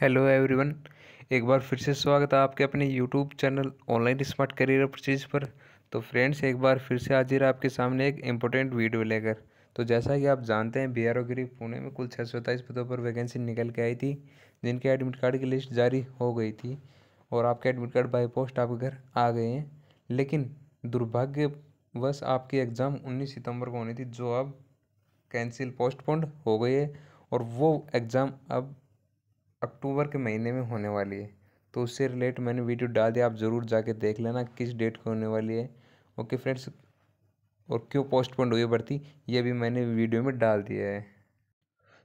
hello everyone एक बार फिर से स्वागत है आपके अपने YouTube channel online smart career purchase पर तो फ्रेंड्स एक बार फिर से हाजिर आपके सामने एक इम्पोर्टेंट वीडियो लेकर तो जैसा कि आप जानते हैं बी आर गरीब पुणे में कुल छः सौ पदों पर वैकेंसी निकल के आई थी जिनके एडमिट कार्ड की लिस्ट जारी हो गई थी और आपके एडमिट कार्ड बाई पोस्ट आपके घर आ गए हैं लेकिन दुर्भाग्यवश आपकी एग्ज़ाम उन्नीस सितम्बर को होनी थी जो अब कैंसिल पोस्टपोन्ड हो गई है और वो एग्ज़ाम अब अक्टूबर के महीने में होने वाली है तो उससे रिलेट मैंने वीडियो डाल दिया आप ज़रूर जाके देख लेना किस डेट को होने वाली है ओके फ्रेंड्स और क्यों पोस्टपोन हुई भर्ती ये भी मैंने वीडियो में डाल दिया है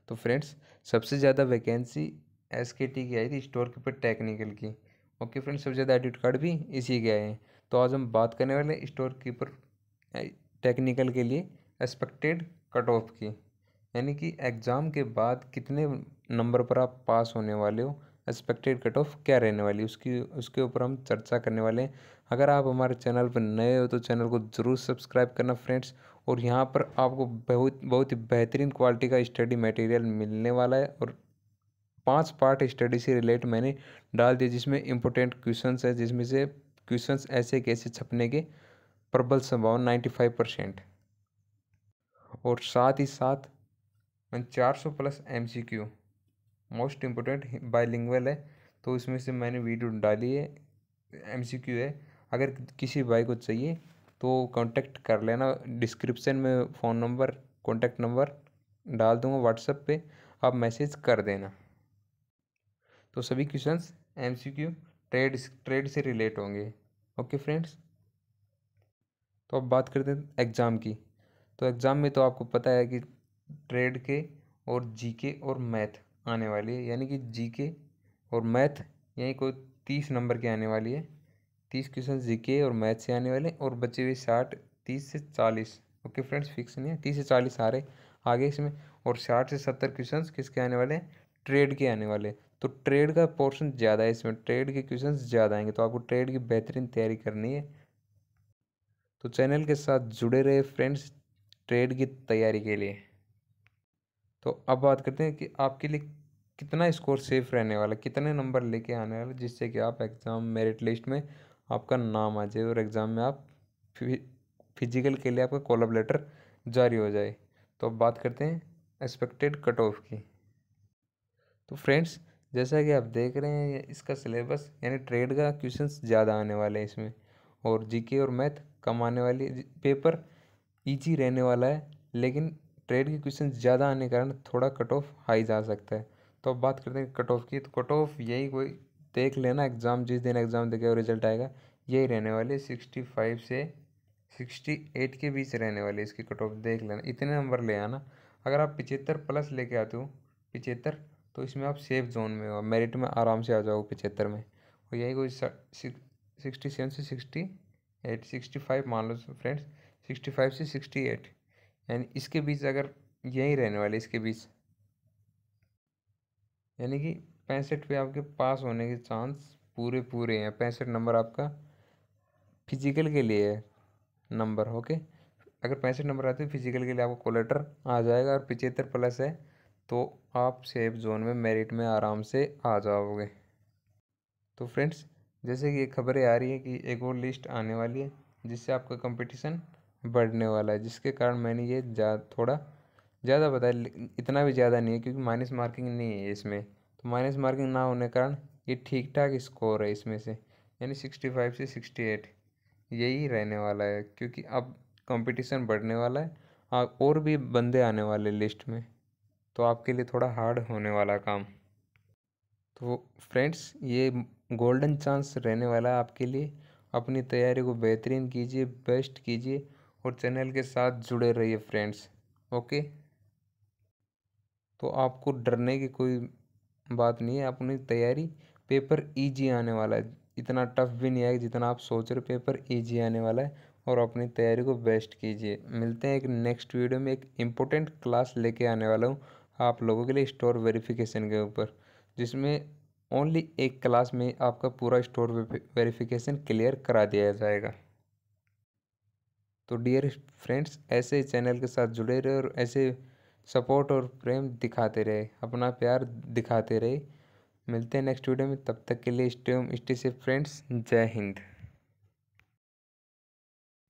तो फ्रेंड्स सबसे ज़्यादा वैकेंसी एस के टी की आई थी स्टोर कीपर टेक्निकल की ओके फ्रेंड्स सबसे ज़्यादा एडिट कार्ड भी इसी के आए हैं तो आज हम बात करने वाले स्टोर कीपर टेक्निकल के लिए एक्सपेक्टेड कट ऑफ की यानी कि एग्ज़ाम के बाद कितने नंबर पर आप पास होने वाले हो एक्सपेक्टेड कट ऑफ क्या रहने वाली उसकी उसके ऊपर हम चर्चा करने वाले हैं अगर आप हमारे चैनल पर नए हो तो चैनल को ज़रूर सब्सक्राइब करना फ्रेंड्स और यहाँ पर आपको बहुत बहुत ही बेहतरीन क्वालिटी का स्टडी मटेरियल मिलने वाला है और पांच पार्ट स्टडी से रिलेट मैंने डाल दिए जिसमें इंपॉर्टेंट क्वेश्चन है जिसमें से क्वेश्चन ऐसे कैसे छपने के प्रबल संभावना नाइन्टी फाइव परसेंट और साथ ही साथ चार सौ plus M C Q most important bilingual है तो इसमें से मैंने वीडियो डाली है एमसीक्यू है अगर किसी भाई को चाहिए तो कांटेक्ट कर लेना डिस्क्रिप्शन में फ़ोन नंबर कांटेक्ट नंबर डाल दूंगा व्हाट्सएप पे आप मैसेज कर देना तो सभी क्वेश्चंस एमसीक्यू ट्रेड ट्रेड से रिलेट होंगे ओके फ्रेंड्स तो अब बात करते हैं एग्ज़ाम की तो एग्ज़ाम में तो आपको पता है कि ट्रेड के और जीके और मैथ आने वाली है यानी कि जीके और मैथ यही कोई तीस नंबर की आने वाली है तीस क्वेश्चन जीके और मैथ से आने वाले और बचे हुए साठ तीस से चालीस ओके फ्रेंड्स फिक्स नहीं है तीस से चालीस आ रहे आगे इसमें और साठ से सत्तर क्वेश्चन किसके आने वाले हैं ट्रेड के आने वाले तो ट्रेड का पोर्शन ज़्यादा है इसमें ट्रेड के क्वेश्चन ज़्यादा आएंगे तो आपको ट्रेड की बेहतरीन तैयारी करनी है तो चैनल के साथ जुड़े रहे फ्रेंड्स ट्रेड की तैयारी के लिए तो अब बात करते हैं कि आपके लिए कितना स्कोर सेफ रहने वाला कितने नंबर लेके आने वाले जिससे कि आप एग्ज़ाम मेरिट लिस्ट में आपका नाम आ जाए और एग्ज़ाम में आप फिजिकल के लिए आपका कॉलअप लेटर जारी हो जाए तो अब बात करते हैं एक्सपेक्टेड कट ऑफ की तो फ्रेंड्स जैसा कि आप देख रहे हैं इसका सिलेबस यानी ट्रेड का क्वेश्चन ज़्यादा आने वाले हैं इसमें और जीके और मैथ कम आने वाली पेपर ईजी रहने वाला है लेकिन ट्रेड के क्वेश्चन ज़्यादा आने के कारण थोड़ा कट ऑफ हाई जा सकता है तो अब बात करते हैं कट ऑफ की तो कट ऑफ यही कोई देख लेना एग्ज़ाम जिस दिन एग्ज़ाम देखे और रिजल्ट आएगा यही रहने वाले सिक्सटी फाइव से सिक्सटी एट के बीच रहने वाले इसकी कट ऑफ देख लेना इतने नंबर ले आना अगर आप पिचहत्तर प्लस लेके आते हो पिचहत्तर तो इसमें आप सेफ जोन में हो मेरिट में आराम से आ जाओगे पिचहत्तर में और यही कोई सिक्सटी सेवन से सिक्सटी एट सिक्सटी फाइव मान लो फ्रेंड्स सिक्सटी फाइव से सिक्सटी एट यानी इसके बीच अगर यहीं रहने वाले इसके बीच यानी कि पैंसठ पे आपके पास होने के चांस पूरे पूरे हैं पैंसठ नंबर आपका फिजिकल के लिए है नंबर ओके अगर पैंसठ नंबर आते हैं फिजिकल के लिए आपको कोलेटर आ जाएगा और पिचहत्तर प्लस है तो आप सेफ जोन में मेरिट में आराम से आ जाओगे तो फ्रेंड्स जैसे कि ये खबरें आ रही है कि एक और लिस्ट आने वाली है जिससे आपका कंपटीशन बढ़ने वाला है जिसके कारण मैंने ये जा थोड़ा ज़्यादा बताया इतना भी ज़्यादा नहीं है क्योंकि माइनस मार्किंग नहीं है इसमें तो माइनस मार्किंग ना होने के कारण ये ठीक ठाक स्कोर है इसमें से यानी सिक्सटी फाइव से सिक्सटी एट यही रहने वाला है क्योंकि अब कंपटीशन बढ़ने वाला है और भी बंदे आने वाले लिस्ट में तो आपके लिए थोड़ा हार्ड होने वाला काम तो फ्रेंड्स ये गोल्डन चांस रहने वाला है आपके लिए अपनी तैयारी को बेहतरीन कीजिए बेस्ट कीजिए और चैनल के साथ जुड़े रहिए फ्रेंड्स ओके तो आपको डरने की कोई बात नहीं है अपनी तैयारी पेपर इजी आने वाला है इतना टफ भी नहीं आएगा जितना आप सोच रहे पेपर इजी आने वाला है और अपनी तैयारी को बेस्ट कीजिए मिलते हैं एक नेक्स्ट वीडियो में एक इम्पोर्टेंट क्लास लेके आने वाला हूँ आप लोगों के लिए स्टोर वेरिफिकेशन के ऊपर जिसमें ओनली एक क्लास में आपका पूरा स्टोर वेरिफिकेशन क्लियर करा दिया जाएगा तो डियर फ्रेंड्स ऐसे चैनल के साथ जुड़े रहे और ऐसे सपोर्ट और प्रेम दिखाते रहे अपना प्यार दिखाते रहे मिलते हैं नेक्स्ट वीडियो में तब तक के लिए स्टे स्टे से फ्रेंड्स जय हिंद